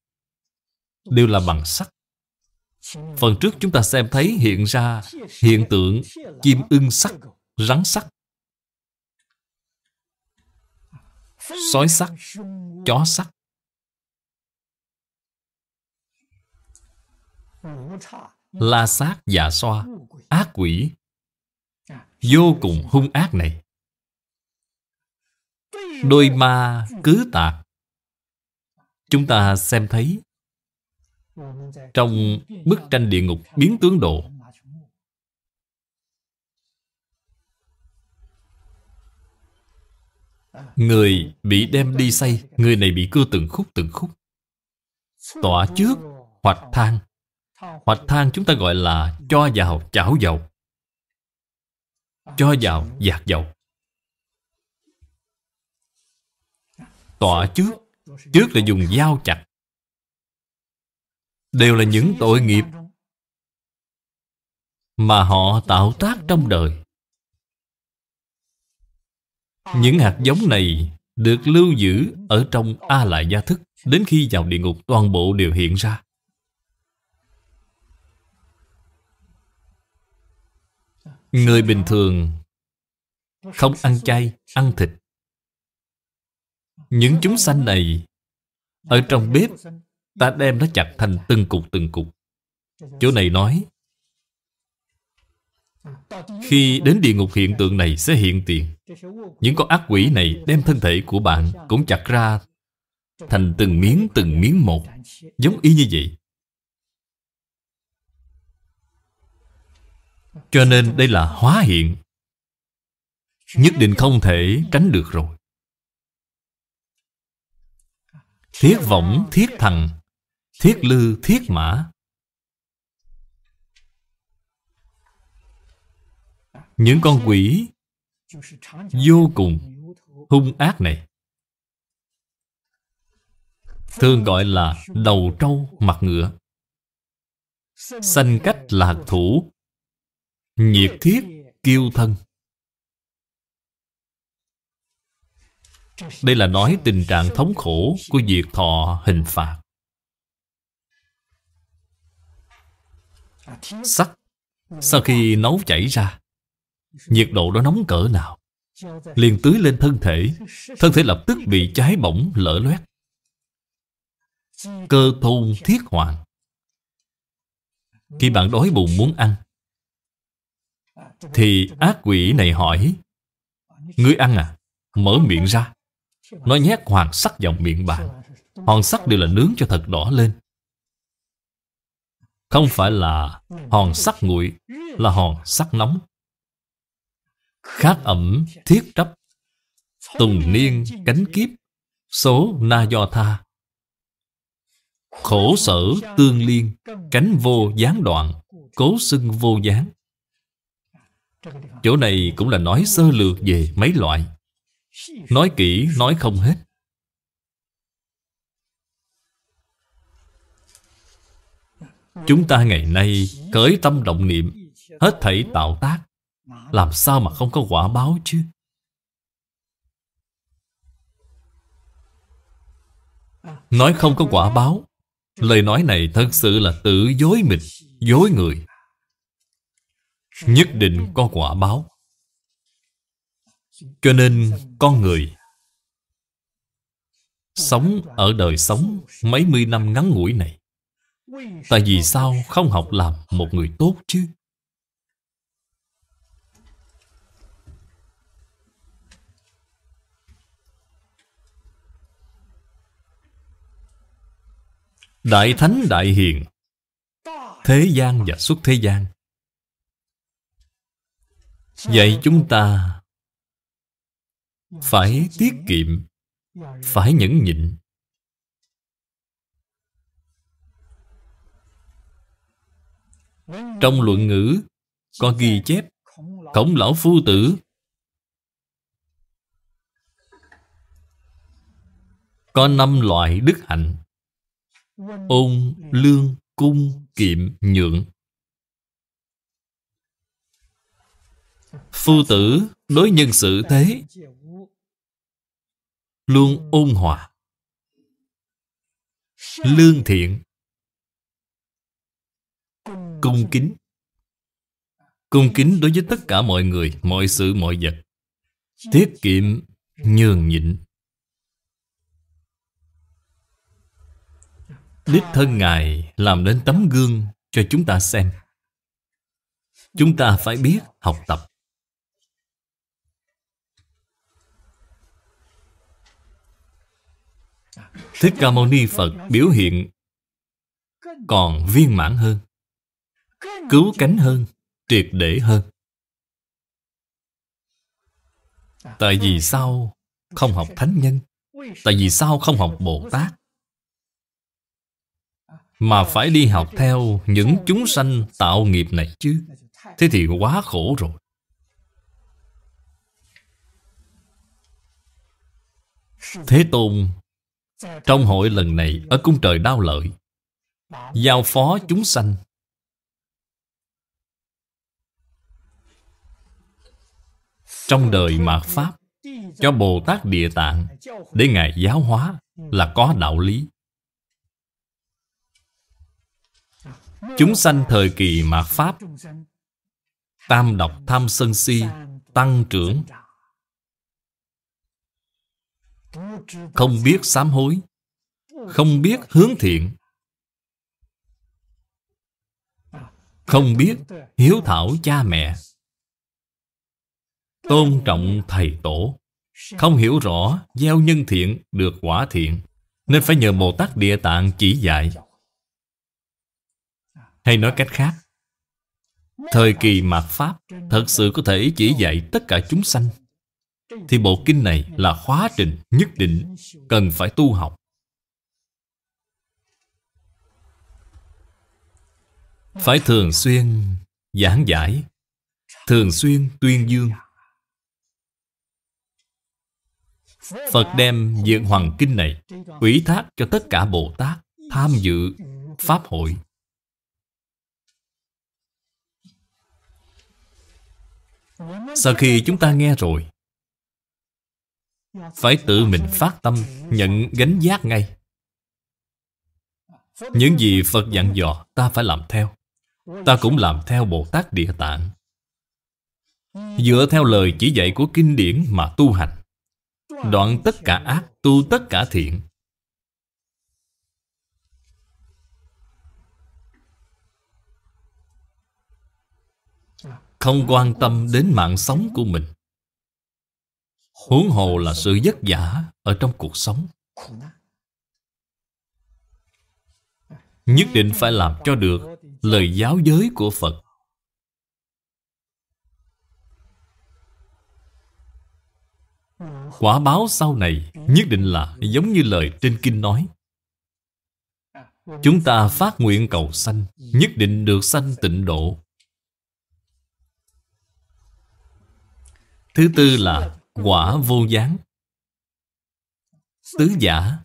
Speaker 1: đều là bằng sắt. Phần trước chúng ta xem thấy hiện ra hiện tượng chim ưng sắt, rắn sắt,
Speaker 3: sói sắt, chó sắt. La sát
Speaker 1: dạ xoa, ác quỷ, vô cùng hung ác này. Đôi ma cứ tạc, chúng ta xem thấy
Speaker 3: trong bức tranh địa ngục biến tướng độ
Speaker 1: người bị đem đi xây người này bị cưa từng khúc từng khúc tỏa trước hoặc than hoặc than chúng ta gọi là cho vào chảo dầu cho vào dạt dầu tỏa trước trước là dùng dao chặt đều là những tội nghiệp mà họ tạo tác trong đời. Những hạt giống này được lưu giữ ở trong A Lại Gia Thức đến khi vào địa ngục toàn bộ đều hiện ra. Người bình thường không ăn chay, ăn thịt. Những chúng sanh này ở trong bếp Ta đem nó chặt thành từng cục từng cục Chỗ này nói Khi đến địa ngục hiện tượng này sẽ hiện tiền Những con ác quỷ này đem thân thể của bạn Cũng chặt ra Thành từng miếng từng miếng một Giống y như vậy Cho nên đây là hóa hiện Nhất định không thể tránh được rồi Thiết võng thiết thằng Thiết lư thiết mã Những con quỷ Vô cùng hung ác này Thường gọi là đầu trâu mặt ngựa Sanh cách là thủ Nhiệt thiết kiêu thân Đây là nói tình trạng thống khổ của việc thọ hình phạt sắt sau khi nấu chảy ra nhiệt độ nó nóng cỡ nào liền tưới lên thân thể thân thể lập tức bị cháy bỏng lở loét cơ thôn thiết hoàng khi bạn đói bụng muốn ăn thì ác quỷ này hỏi ngươi ăn à mở miệng ra nó nhét hoàng sắt vào miệng bạn
Speaker 3: hoàng sắt đều là
Speaker 1: nướng cho thật đỏ lên không phải là hòn sắt nguội, là hòn sắt nóng. Khát ẩm thiết trấp, tùng niên cánh kiếp, số na do tha. Khổ sở tương liên, cánh vô gián đoạn, cố xưng vô gián. Chỗ này cũng là nói sơ lược về mấy loại. Nói kỹ, nói không hết. Chúng ta ngày nay cởi tâm động niệm Hết thảy tạo tác Làm sao mà không có quả báo chứ Nói không có quả báo Lời nói này thật sự là tự dối mình Dối người Nhất định có quả báo Cho nên con người Sống ở đời sống Mấy mươi năm ngắn ngủi này Tại vì sao không học làm một người tốt chứ? Đại Thánh Đại Hiền Thế gian và xuất thế gian Vậy chúng ta Phải tiết kiệm Phải nhẫn nhịn Trong luận ngữ Có ghi chép Khổng lão phu tử Có năm loại đức hạnh Ôn, lương, cung, kiệm, nhượng Phu tử đối nhân xử thế Luôn ôn hòa Lương thiện cung kính cung kính đối với tất cả mọi người mọi sự mọi vật tiết kiệm nhường nhịn đích thân ngài làm đến tấm gương cho chúng ta xem chúng ta phải biết học tập thích ca mâu ni phật biểu hiện còn viên mãn hơn cứu cánh hơn triệt để hơn tại vì sao không học thánh nhân tại vì sao không học bồ tát mà phải đi học theo những chúng sanh tạo nghiệp này chứ thế thì quá khổ rồi thế tôn trong hội lần này ở cung trời đau lợi giao phó chúng sanh trong đời mạt Pháp cho Bồ Tát Địa Tạng để Ngài giáo hóa là có đạo lý. Chúng sanh thời kỳ mạt Pháp Tam độc tham sân si tăng trưởng Không biết sám hối Không biết hướng thiện Không biết hiếu thảo cha mẹ Tôn trọng thầy tổ Không hiểu rõ gieo nhân thiện được quả thiện Nên phải nhờ Bồ Tát Địa Tạng chỉ dạy Hay nói cách khác Thời kỳ mạt Pháp Thật sự có thể chỉ dạy tất cả chúng sanh Thì bộ kinh này là khóa trình nhất định Cần phải tu học Phải thường xuyên giảng giải Thường xuyên tuyên dương Phật đem Dược Hoàng Kinh này ủy thác cho tất cả Bồ Tát tham dự Pháp hội. Sau khi chúng ta nghe rồi, phải tự mình phát tâm nhận gánh giác ngay. Những gì Phật dặn dò ta phải làm theo. Ta cũng làm theo Bồ Tát Địa Tạng. Dựa theo lời chỉ dạy của kinh điển mà tu hành. Đoạn tất cả ác, tu tất cả thiện Không quan tâm đến mạng sống của mình Huống hồ là sự vất vả Ở trong cuộc sống Nhất định phải làm cho được Lời giáo giới của Phật Quả báo sau này nhất định là giống như lời trên kinh nói Chúng ta phát nguyện cầu sanh Nhất định được sanh tịnh độ Thứ tư là quả vô gián Tứ giả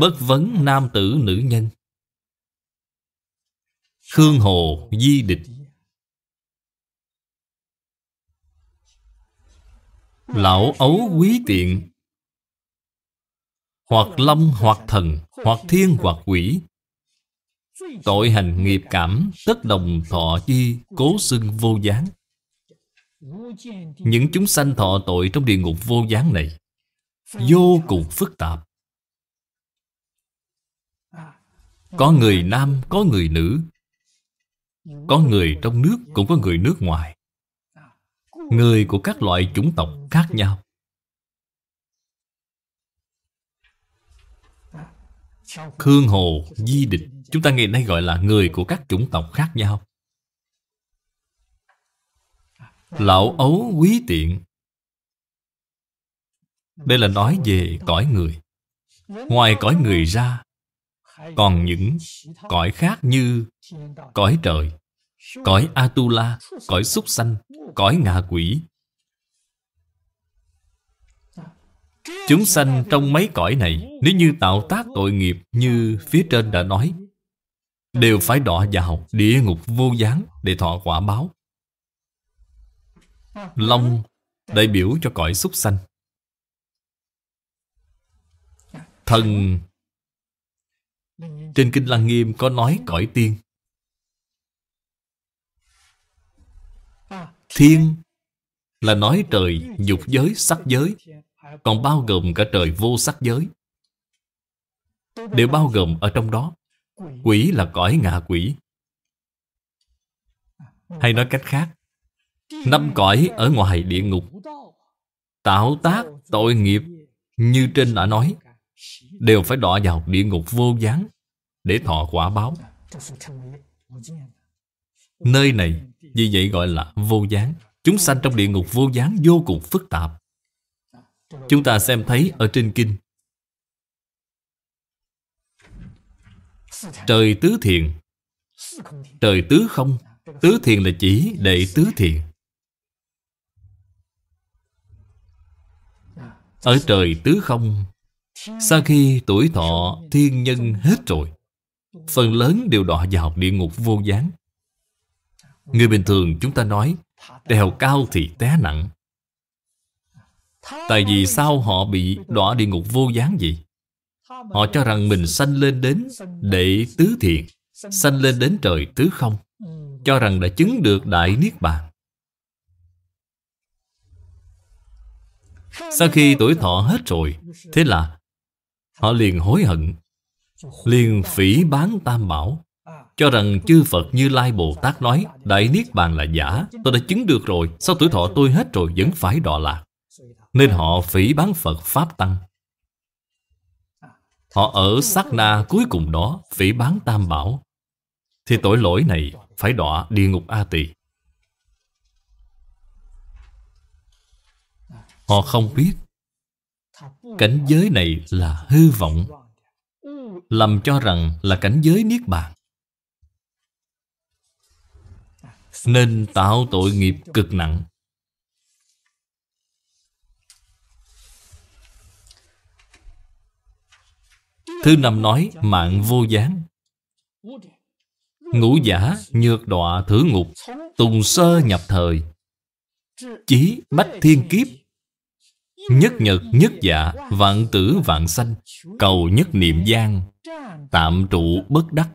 Speaker 1: Bất vấn nam tử nữ nhân Khương hồ di địch Lão ấu quý tiện Hoặc lâm hoặc thần Hoặc thiên hoặc quỷ Tội hành nghiệp cảm Tất đồng thọ chi Cố xưng vô gián Những chúng sanh thọ tội Trong địa ngục vô gián này Vô cùng phức tạp Có người nam, có người nữ Có người trong nước, cũng có người nước ngoài người của các loại chủng tộc khác nhau. Khương Hồ, Di Địch Chúng ta ngày nay gọi là người của các chủng tộc khác nhau Lão ấu quý tiện Đây là nói về cõi người Ngoài cõi người ra Còn những cõi khác như Cõi trời cõi Atula, cõi súc sanh, cõi ngạ quỷ. Chúng sanh trong mấy cõi này, nếu như tạo tác tội nghiệp như phía trên đã nói, đều phải đọa vào địa ngục vô gián để thọ quả báo. Long đại biểu cho cõi súc sanh. Thần trên Kinh Lăng Nghiêm có nói cõi tiên Thiên là nói trời dục giới, sắc giới, còn bao gồm cả trời vô sắc giới. Đều bao gồm ở trong đó. Quỷ là cõi ngạ quỷ. Hay nói cách khác, năm cõi ở ngoài địa ngục, tạo tác, tội nghiệp, như trên đã nói, đều phải đọa vào địa ngục vô gián để thọ quả báo. Nơi này vì vậy gọi là vô gián Chúng sanh trong địa ngục vô gián vô cùng phức tạp Chúng ta xem thấy ở trên kinh Trời tứ thiền Trời tứ không Tứ thiền là chỉ đệ tứ thiền Ở trời tứ không Sau khi tuổi thọ thiên nhân hết rồi Phần lớn đều đọa vào địa ngục vô gián Người bình thường chúng ta nói Đèo cao thì té nặng Tại vì sao họ bị đọa địa ngục vô gián vậy? Họ cho rằng mình sanh lên đến đệ tứ thiện Sanh lên đến trời tứ không Cho rằng đã chứng được Đại Niết Bàn Sau khi tuổi thọ hết rồi Thế là họ liền hối hận Liền phỉ bán tam bảo cho rằng chư Phật như Lai Bồ Tát nói Đại Niết Bàn là giả Tôi đã chứng được rồi Sau tuổi thọ tôi hết rồi vẫn phải đọa lạc Nên họ phỉ bán Phật Pháp Tăng Họ ở sát na cuối cùng đó Phỉ bán Tam Bảo Thì tội lỗi này phải đọa địa ngục A Tỳ Họ không biết Cảnh giới này là hư vọng Lầm cho rằng là cảnh giới Niết Bàn nên tạo tội nghiệp cực nặng Thứ năm nói mạng vô gián Ngũ giả nhược đọa thử ngục Tùng sơ nhập thời Chí bách thiên kiếp Nhất nhật nhất dạ Vạn tử vạn sanh Cầu nhất niệm gian Tạm trụ bất đắc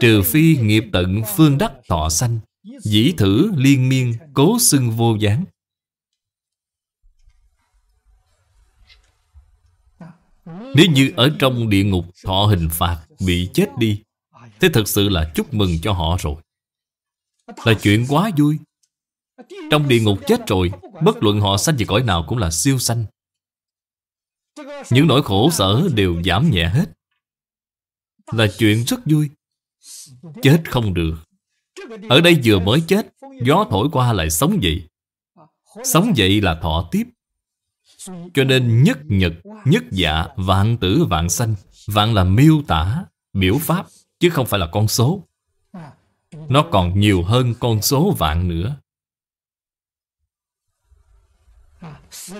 Speaker 1: Trừ phi nghiệp tận phương đắc thọ sanh Dĩ thử liên miên cố xưng vô gián Nếu như ở trong địa ngục Họ hình phạt bị chết đi Thế thật sự là chúc mừng cho họ rồi Là chuyện quá vui Trong địa ngục chết rồi Bất luận họ sanh về cõi nào cũng là siêu sanh Những nỗi khổ sở đều giảm nhẹ hết Là chuyện rất vui Chết không được ở đây vừa mới chết Gió thổi qua lại sống dậy Sống dậy là thọ tiếp Cho nên nhất nhật, nhất dạ, vạn tử vạn sanh Vạn là miêu tả, biểu pháp Chứ không phải là con số Nó còn nhiều hơn con số vạn nữa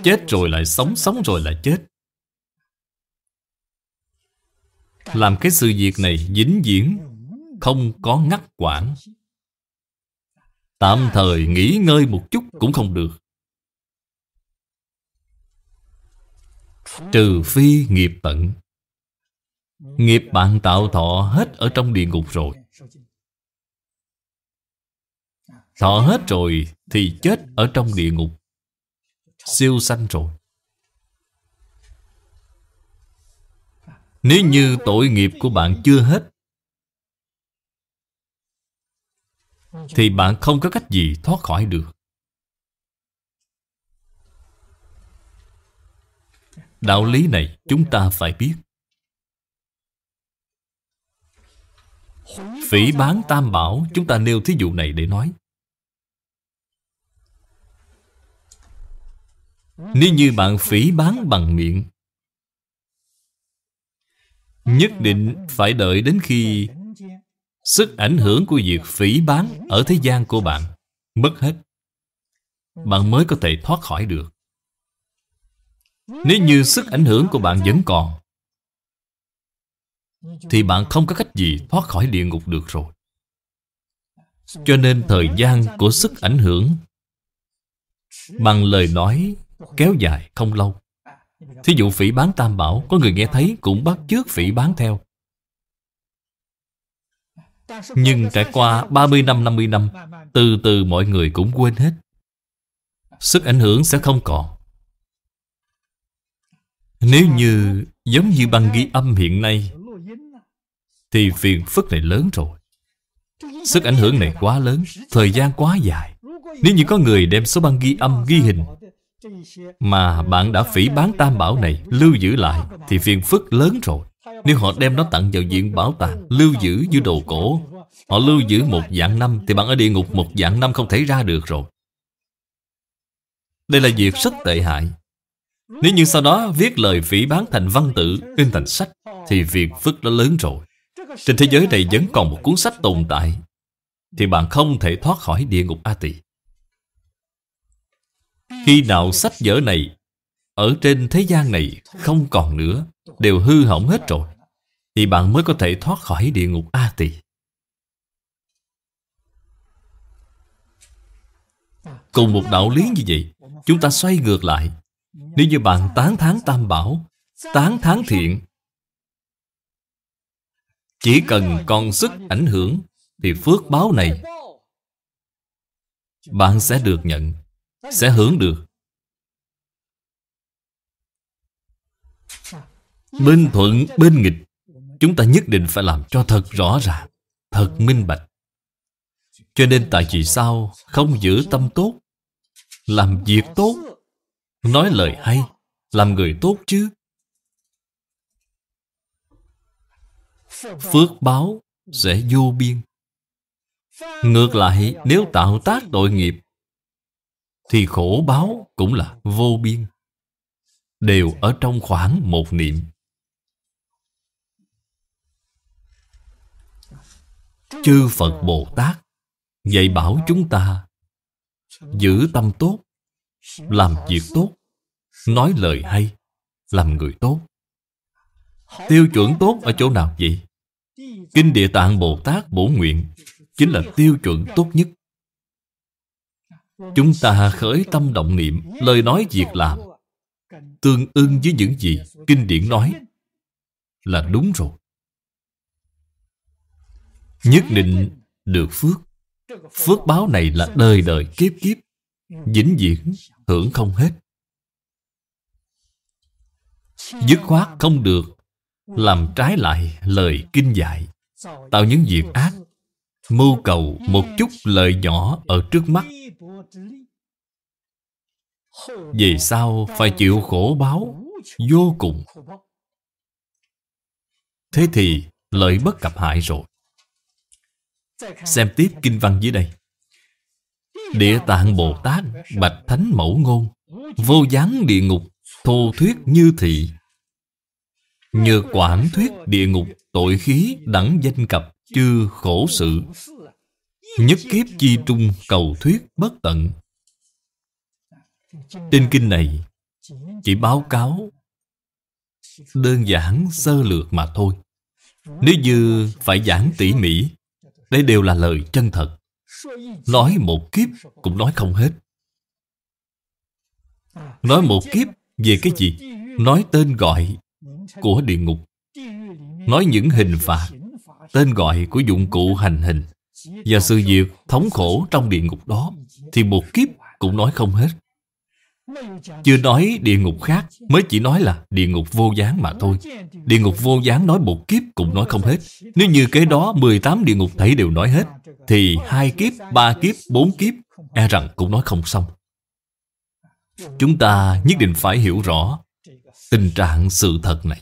Speaker 1: Chết rồi lại sống, sống rồi lại chết Làm cái sự việc này dính diễn Không có ngắt quãng Tạm thời nghỉ ngơi một chút cũng không được Trừ phi nghiệp tận Nghiệp bạn tạo thọ hết ở trong địa ngục rồi Thọ hết rồi thì chết ở trong địa ngục Siêu sanh rồi Nếu như tội nghiệp của bạn chưa hết Thì bạn không có cách gì thoát khỏi được Đạo lý này chúng ta phải biết Phỉ bán tam bảo Chúng ta nêu thí dụ này để nói Nếu như bạn phỉ bán bằng miệng Nhất định phải đợi đến khi Sức ảnh hưởng của việc phỉ bán ở thế gian của bạn mất hết. Bạn mới có thể thoát khỏi được. Nếu như sức ảnh hưởng của bạn vẫn còn Thì bạn không có cách gì thoát khỏi địa ngục được rồi Cho nên thời gian của sức ảnh hưởng Bằng lời nói kéo dài không lâu Thí dụ phỉ bán tam bảo Có người nghe thấy cũng bắt chước phỉ bán theo nhưng trải qua 30 năm 50 năm Từ từ mọi người cũng quên hết Sức ảnh hưởng sẽ không còn Nếu như giống như băng ghi âm hiện nay Thì phiền phức này lớn rồi Sức ảnh hưởng này quá lớn Thời gian quá dài Nếu như có người đem số băng ghi âm ghi hình Mà bạn đã phỉ bán tam bảo này Lưu giữ lại Thì phiền phức lớn rồi nếu họ đem nó tặng vào viện bảo tàng Lưu giữ như đồ cổ Họ lưu giữ một dạng năm Thì bạn ở địa ngục một dạng năm không thể ra được rồi Đây là việc rất tệ hại Nếu như sau đó viết lời phỉ bán thành văn tự In thành sách Thì việc phức đã lớn rồi Trên thế giới này vẫn còn một cuốn sách tồn tại Thì bạn không thể thoát khỏi địa ngục A Tỳ Khi nào sách vở này Ở trên thế gian này không còn nữa Đều hư hỏng hết rồi thì bạn mới có thể thoát khỏi địa ngục A Tỳ. Cùng một đạo lý như vậy, chúng ta xoay ngược lại. Nếu như bạn tán thán tam bảo, tán thán thiện, chỉ cần còn sức ảnh hưởng thì phước báo này bạn sẽ được nhận, sẽ hưởng được. Bên thuận, bên nghịch Chúng ta nhất định phải làm cho thật rõ ràng Thật minh bạch Cho nên tại vì sao Không giữ tâm tốt Làm việc tốt Nói lời hay Làm người tốt chứ
Speaker 3: Phước báo
Speaker 1: sẽ vô biên Ngược lại nếu tạo tác tội nghiệp Thì khổ báo cũng là vô biên Đều ở trong khoảng một niệm chư phật bồ tát dạy bảo chúng ta giữ tâm tốt làm việc tốt nói lời hay làm người tốt tiêu chuẩn tốt ở chỗ nào vậy kinh địa tạng bồ tát bổ nguyện chính là tiêu chuẩn tốt nhất chúng ta khởi tâm động niệm lời nói việc làm tương ưng với những gì kinh điển nói là đúng rồi nhất định được phước phước báo này là đời đời kiếp kiếp vĩnh viễn hưởng không hết dứt khoát không được làm trái lại lời kinh dạy tạo những việc ác mưu cầu một chút lợi nhỏ ở trước mắt về sau phải chịu khổ báo vô cùng thế thì lợi bất cập hại rồi Xem tiếp kinh văn dưới đây Địa tạng Bồ Tát Bạch Thánh Mẫu Ngôn Vô gián địa ngục Thô thuyết như thị nhờ quảng thuyết địa ngục Tội khí đẳng danh cập Chư khổ sự Nhất kiếp chi trung cầu thuyết bất tận
Speaker 3: Trên kinh này
Speaker 1: Chỉ báo cáo Đơn giản sơ lược mà thôi Nếu như phải giảng tỉ mỉ đây đều là lời chân thật Nói một kiếp cũng nói không hết Nói một kiếp về cái gì? Nói tên gọi của địa ngục Nói những hình phạt Tên gọi của dụng cụ hành hình Và sự việc thống khổ trong địa ngục đó Thì một kiếp cũng nói không hết
Speaker 3: chưa nói địa ngục khác
Speaker 1: Mới chỉ nói là địa ngục vô gián mà thôi Địa ngục vô gián nói một kiếp cũng nói không hết Nếu như cái đó 18 địa ngục thấy đều nói hết Thì hai kiếp, ba kiếp, bốn kiếp E rằng cũng nói không xong Chúng ta nhất định phải hiểu rõ Tình trạng sự thật này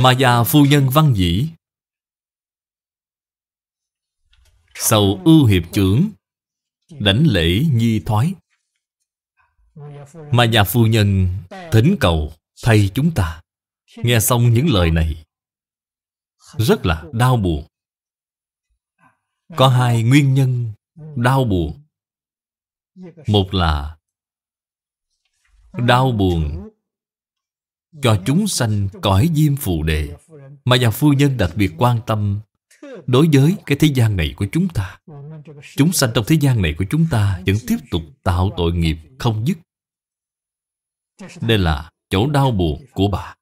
Speaker 1: Mà già phu nhân văn dĩ Sầu ưu hiệp trưởng đảnh lễ nhi thoái mà nhà phu nhân thỉnh cầu thay chúng ta Nghe xong những lời này Rất là đau buồn Có hai nguyên nhân đau buồn Một là Đau buồn Cho chúng sanh cõi diêm phù đề Mà nhà phu nhân đặc biệt quan tâm Đối với cái thế gian này của chúng ta Chúng sanh trong thế gian này của chúng ta Vẫn tiếp tục tạo tội nghiệp không dứt đây là chỗ đau buồn của bà.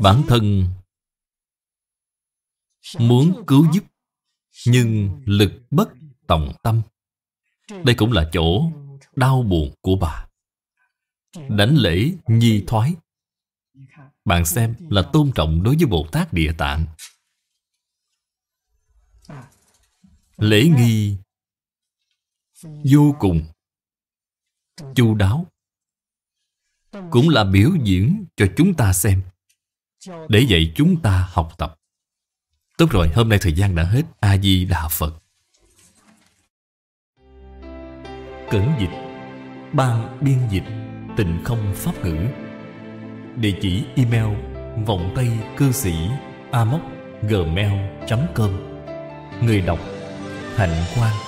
Speaker 1: Bản thân muốn cứu giúp nhưng lực bất tòng tâm. Đây cũng là chỗ đau buồn của bà. Đánh lễ nhi thoái. Bạn xem là tôn trọng đối với Bồ Tát Địa Tạng. Lễ nghi vô cùng chu đáo cũng là biểu diễn cho chúng ta xem để dạy chúng ta học tập tốt rồi hôm nay thời gian đã hết a di đà phật cẩn dịch ban biên dịch Tịnh không pháp ngữ địa chỉ email vòng tay cư sĩ a gmail com người đọc hạnh quang